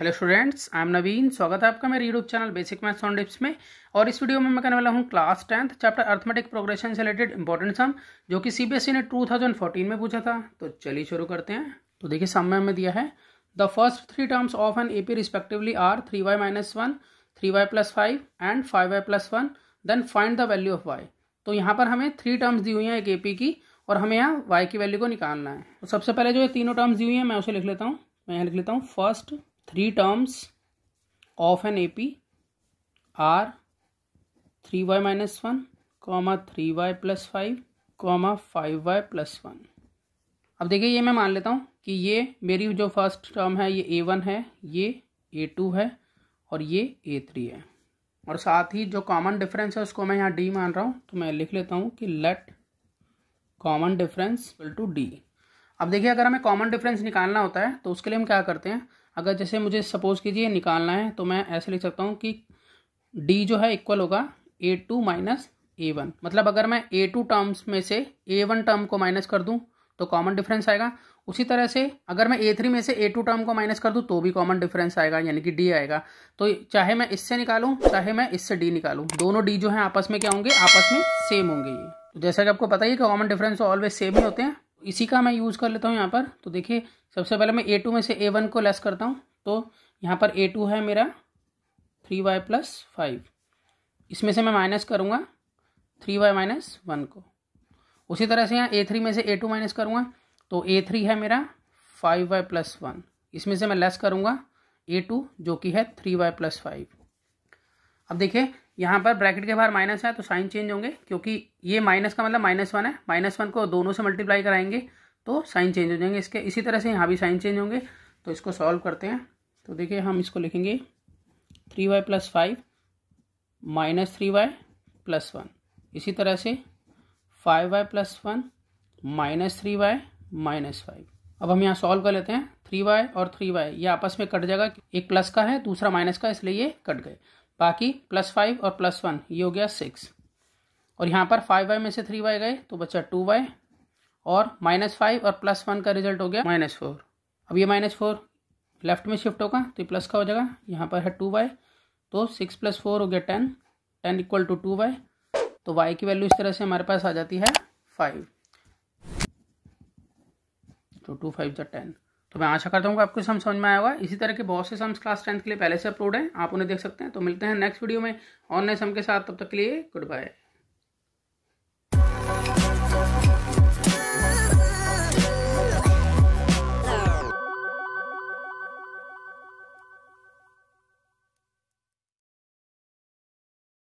hello students I am Naveen स्वागत है आपका मेरे YouTube channel basic maths on dips में और इस वीडियो में मैं करने वाला हूँ class tenth chapter arithmetic progression से रिलेटेड इंपॉर्टेंट सम जो कि सीबीएसई e ने 2014 में पूछा था तो चलिए शुरू करते हैं तो देखिए समय में हमें दिया है the first three terms of an A P respectively are three y minus one three y plus five and five y plus one then find the value of y तो यहाँ पर हमें थ्री टर्म्स दी हुई हैं एक A P की और हमें यहाँ वाई की वैल्यू को निकालना है तो सबसे पहले जो ये तीनों टर्म्स दी हुई हैं मैं उसे लिख लेता हूँ मैं यहाँ लिख लेता हूँ first three terms of an AP are one minus three comma plus plus comma comma y plus one अब देखिए ये मैं मान लेता हूँ कि ये मेरी जो फर्स्ट टर्म है ये ए वन है ये ए टू है और ये ए थ्री है और साथ ही जो कॉमन डिफरेंस है उसको मैं यहाँ डी मान रहा हूँ तो मैं लिख लेता हूँ कि let common difference equal to d अब देखिए अगर हमें कॉमन डिफरेंस निकालना होता है तो उसके लिए हम क्या करते हैं अगर जैसे मुझे सपोज़ कीजिए निकालना है तो मैं ऐसे लिख सकता हूँ कि डी जो है इक्वल होगा a two minus a one मतलब अगर मैं ए टू टर्म्स में से ए वन टर्म को माइनस कर दूँ तो कॉमन डिफरेंस आएगा उसी तरह से अगर मैं ए थ्री में से ए टू टर्म को माइनस कर दूँ तो भी कॉमन डिफरेंस आएगा यानी कि डी आएगा तो चाहे मैं इससे निकालूँ चाहे मैं इससे डी निकालूँ दोनों डी जो हैं आपस में क्या होंगे आपस में सेम होंगे ये तो जैसा कि आपको पता ही है कि कॉमन डिफरेंस ऑलवेज सेम ही होते हैं इसी का मैं यूज़ कर लेता हूँ यहाँ पर तो देखिए सबसे पहले मैं ए टू में से ए वन को लेस करता हूँ तो यहाँ पर ए टू है मेरा थ्री वाई प्लस फाइव इसमें से मैं माइनस करूँगा थ्री वाई माइनस वन को उसी तरह से यहाँ ए थ्री में से ए टू माइनस करूँगा तो ए थ्री है मेरा फाइव वाई प्लस वन इसमें से मैं लेस करूँगा ए टू जो कि है थ्री वाई प्लस फाइव अब देखिए यहाँ पर ब्रैकेट के बाहर माइनस है तो साइन चेंज होंगे क्योंकि ये माइनस का मतलब माइनस वन है माइनस वन को दोनों से मल्टीप्लाई कराएंगे तो साइन चेंज हो जाएंगे इसके इसी तरह से यहाँ भी साइन चेंज होंगे तो इसको सॉल्व करते हैं तो देखिए हम इसको लिखेंगे three y plus five minus three y plus one इसी तरह से five y plus one minus three y minus five अब हम यहाँ सॉल्व कर लेते हैं थ्री वाई और थ्री वाई ये आपस में कट जाएगा एक प्लस का है दूसरा माइनस का इसलिए ये कट गए बाकी प्लस फाइव और प्लस वन ये हो गया सिक्स और यहाँ पर फाइव वाई में से थ्री वाई गए तो बचा टू वाई और माइनस फाइव और प्लस वन का रिजल्ट हो गया माइनस फोर अब ये माइनस फोर लेफ्ट में शिफ्ट होगा तो ये प्लस का हो जाएगा यहाँ पर है टू वाई तो सिक्स प्लस फोर हो गया ten ten equal to two y तो वाई की वैल्यू इस तरह से हमारे पास आ जाती है फाइव तो टू फाइव जो टेन तो मैं आशा करता हूँ कि आपको सम समझ में आया होगा इसी तरह के बहुत से सम्स क्लास टेंथ के लिए पहले से अपलोड हैं आप उन्हें देख सकते हैं तो मिलते हैं नेक्स्ट वीडियो में ऑनलाइन सम के साथ तब तक के लिए गुड बाय